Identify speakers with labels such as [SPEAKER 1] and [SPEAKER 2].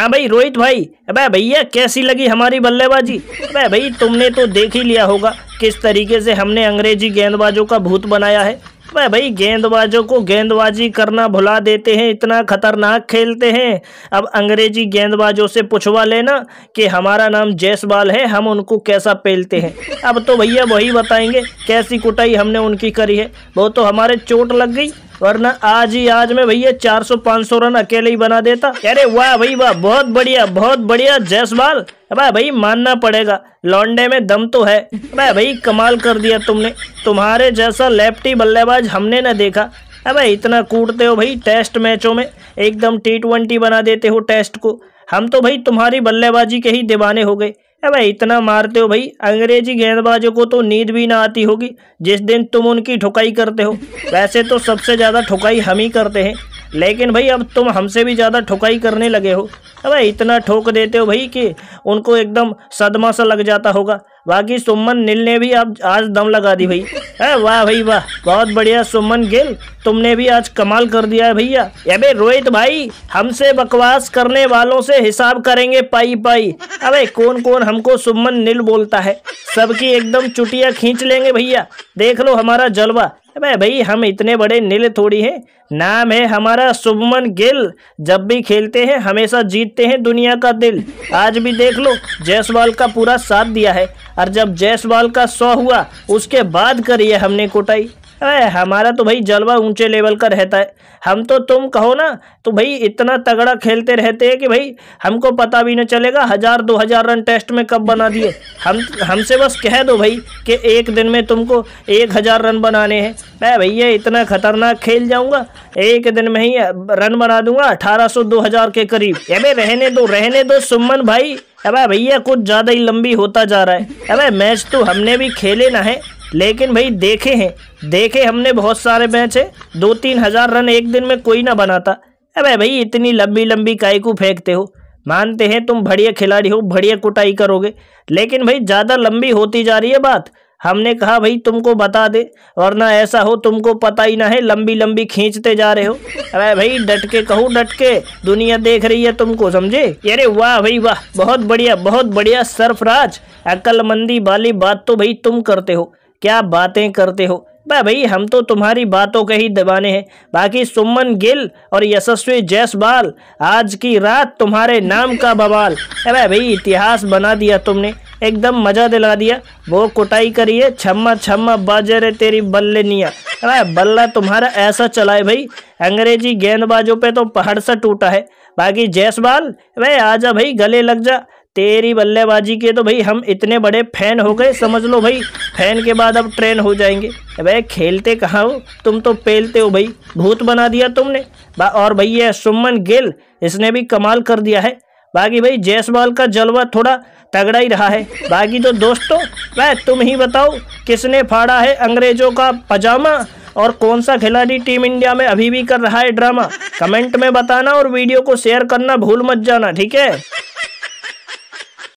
[SPEAKER 1] हाँ भाई रोहित भाई अबे भैया कैसी लगी हमारी बल्लेबाजी अबे भाई तुमने तो देख ही लिया होगा किस तरीके से हमने अंग्रेजी गेंदबाजों का भूत बनाया है अबे भाई गेंदबाजों को गेंदबाजी करना भुला देते हैं इतना खतरनाक खेलते हैं अब अंग्रेजी गेंदबाजों से पूछवा लेना कि हमारा नाम जैसवाल है हम उनको कैसा पेलते हैं अब तो भैया वही बताएंगे कैसी कुटाई हमने उनकी करी है वो तो हमारे चोट लग गई वरना आज ही आज में भैया 400-500 रन अकेले ही बना देता अरे वाह भाई वाह बहुत बढ़िया बहुत बढ़िया जयसवाल अबे भाई मानना पड़ेगा लॉन्डे में दम तो है अबे भाई कमाल कर दिया तुमने तुम्हारे जैसा लेफ्टी बल्लेबाज हमने ना देखा अबे इतना कूटते हो भाई टेस्ट मैचों में एकदम टी ट्वेंटी बना देते हो टेस्ट को हम तो भाई तुम्हारी बल्लेबाजी के ही दीवाने हो गए अरे भाई इतना मारते हो भाई अंग्रेजी गेंदबाजों को तो नींद भी ना आती होगी जिस दिन तुम उनकी ठुकाई करते हो वैसे तो सबसे ज़्यादा ठुकाई हम ही करते हैं लेकिन भाई अब तुम हमसे भी ज़्यादा ठुकाई करने लगे हो अरे इतना ठोक देते हो भाई कि उनको एकदम सदमा सा लग जाता होगा बाकी सुमन नील ने भी अब आज दम लगा दी भाई है वाह भाई वाह बहुत बढ़िया सुमन गिल तुमने भी आज कमाल कर दिया है भैया अबे रोहित भाई हमसे बकवास करने वालों से हिसाब करेंगे पाई पाई अबे कौन कौन हमको सुमन नील बोलता है सबकी एकदम चुटिया खींच लेंगे भैया देख लो हमारा जलवा अबे भाई हम इतने बड़े नील थोड़ी हैं नाम है हमारा शुभमन गिल जब भी खेलते हैं हमेशा जीतते हैं दुनिया का दिल आज भी देख लो जयसवाल का पूरा साथ दिया है और जब जयसवाल का सौ हुआ उसके बाद करिए हमने कोटाई अरे हमारा तो भाई जलवा ऊंचे लेवल का रहता है हम तो तुम कहो ना तो भाई इतना तगड़ा खेलते रहते हैं कि भाई हमको पता भी नहीं चलेगा हज़ार दो हज़ार रन टेस्ट में कब बना दिए हम हमसे बस कह दो भाई कि एक दिन में तुमको एक हज़ार रन बनाने हैं मैं भैया इतना ख़तरनाक खेल जाऊँगा एक दिन में ही रन बना दूंगा अठारह सौ दो हज़ार के करीब अबे रहने दो रहने दो सुमन भाई अब भैया कुछ ज़्यादा ही लंबी होता जा रहा है अब मैच तो हमने भी खेले ना है लेकिन भाई देखे हैं देखे हमने बहुत सारे मैच है दो तीन हज़ार रन एक दिन में कोई ना बनाता अरे भाई इतनी लंबी लंबी काई को फेंकते हो मानते हैं तुम बढ़िया खिलाड़ी हो बढ़िया कुटाई करोगे लेकिन भाई ज़्यादा लंबी होती जा रही है बात हमने कहा भाई तुमको बता दे वरना ऐसा हो तुमको पता ही ना है लंबी लंबी खींचते जा रहे हो अरे भाई डट के कहो डट के दुनिया देख रही है तुमको समझे अरे वाह भाई वाह बहुत बढ़िया बहुत बढ़िया सरफराज अक्लमंदी वाली बात तो भाई तुम करते हो क्या बातें करते हो भाई भाई हम तो तुम्हारी बातों के ही दबाने हैं बाकी सुमन गिल और यशस्वी जायसवाल आज की रात तुम्हारे नाम का बवाल अरे भाई इतिहास बना दिया तुमने एकदम मज़ा दिला दिया वो कुटाई करिए छम्मा छम्मा बाजे रे तेरी बल्ले निया अरे बल्ला तुम्हारा ऐसा चलाए भाई अंग्रेजी गेंदबाजों पे तो पहाड़ सा टूटा है बाकी जायसवाल वह आ भाई गले लग जा तेरी बल्लेबाजी के तो भाई हम इतने बड़े फैन हो गए समझ लो भाई फैन के बाद अब ट्रेन हो जाएंगे भाई खेलते कहाँ हो तुम तो पेलते हो भाई भूत बना दिया तुमने और भाई ये सुमन गिल इसने भी कमाल कर दिया है बाकी भाई जयसवाल का जलवा थोड़ा तगड़ा ही रहा है बाकी तो दोस्तों वह तुम ही बताओ किसने फाड़ा है अंग्रेजों का पजामा और कौन सा खिलाड़ी टीम इंडिया में अभी भी कर रहा है ड्रामा कमेंट में बताना और वीडियो को शेयर करना भूल मत जाना ठीक है